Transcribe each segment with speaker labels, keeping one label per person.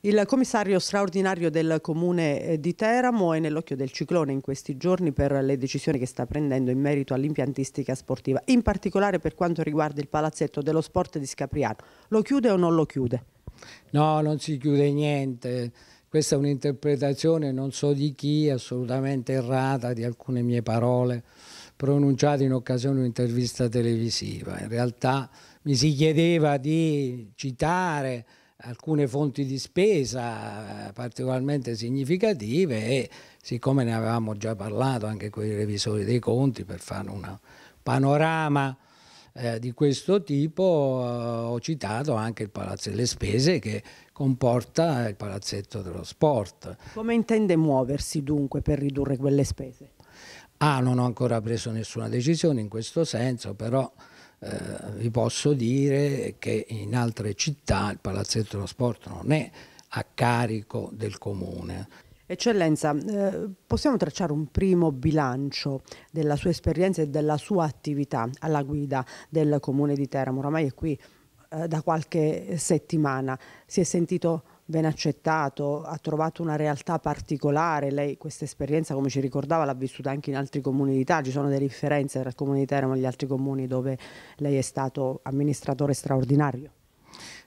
Speaker 1: Il commissario straordinario del comune eh, di Teramo è nell'occhio del ciclone in questi giorni per le decisioni che sta prendendo in merito all'impiantistica sportiva, in particolare per quanto
Speaker 2: riguarda il palazzetto dello sport di Scapriano. Lo chiude o non lo chiude? No, non si chiude niente. Questa è un'interpretazione, non so di chi, assolutamente errata di alcune mie parole pronunciate in occasione di un'intervista televisiva. In realtà mi si chiedeva di citare alcune fonti di spesa eh, particolarmente significative e siccome ne avevamo già parlato anche con i revisori dei conti per fare un panorama eh, di questo tipo eh, ho citato anche il palazzo delle spese che comporta il palazzetto dello sport. Come intende muoversi dunque per ridurre quelle spese? Ah, non ho ancora preso nessuna decisione in questo senso, però eh, vi posso dire che in altre città il palazzetto dello sport non è a carico del comune.
Speaker 1: Eccellenza, eh, possiamo tracciare un primo bilancio della sua esperienza e della sua attività alla guida del comune di Teramo? Ormai è qui eh, da qualche settimana. Si è sentito ben accettato, ha trovato una realtà particolare, lei questa esperienza come ci ricordava l'ha vissuta anche in altri comuni d'Italia, ci sono delle differenze tra il comune di Teramo e gli altri comuni dove lei è stato amministratore straordinario?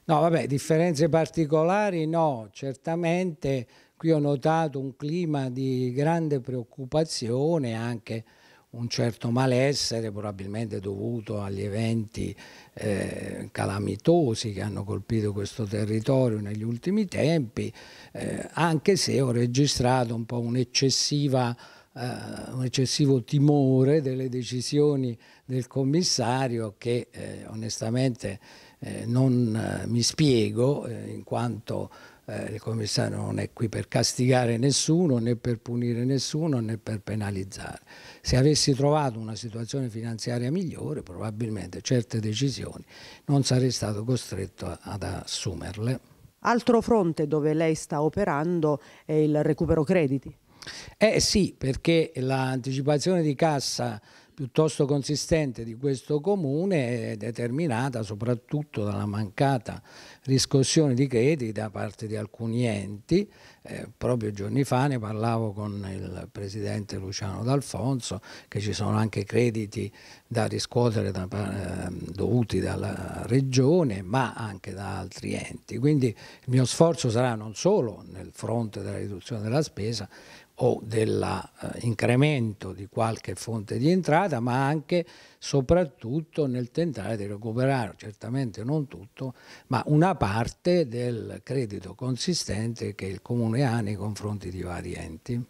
Speaker 2: No, vabbè, differenze particolari no, certamente qui ho notato un clima di grande preoccupazione anche un certo malessere probabilmente dovuto agli eventi eh, calamitosi che hanno colpito questo territorio negli ultimi tempi, eh, anche se ho registrato un po' un'eccessiva Uh, un eccessivo timore delle decisioni del commissario che eh, onestamente eh, non eh, mi spiego eh, in quanto eh, il commissario non è qui per castigare nessuno, né per punire nessuno, né per penalizzare. Se avessi trovato una situazione finanziaria migliore, probabilmente certe decisioni non sarei stato costretto ad assumerle.
Speaker 1: Altro fronte dove lei sta operando è il recupero crediti.
Speaker 2: Eh sì, perché l'anticipazione di cassa piuttosto consistente di questo comune è determinata soprattutto dalla mancata riscossione di crediti da parte di alcuni enti eh, proprio giorni fa ne parlavo con il presidente Luciano D'Alfonso che ci sono anche crediti da riscuotere da, eh, dovuti dalla regione ma anche da altri enti. Quindi il mio sforzo sarà non solo nel fronte della riduzione della spesa o dell'incremento eh, di qualche fonte di entrata, ma anche soprattutto nel tentare di recuperare, certamente non tutto, ma una parte del credito consistente che il Comune coreane nei confronti di vari enti.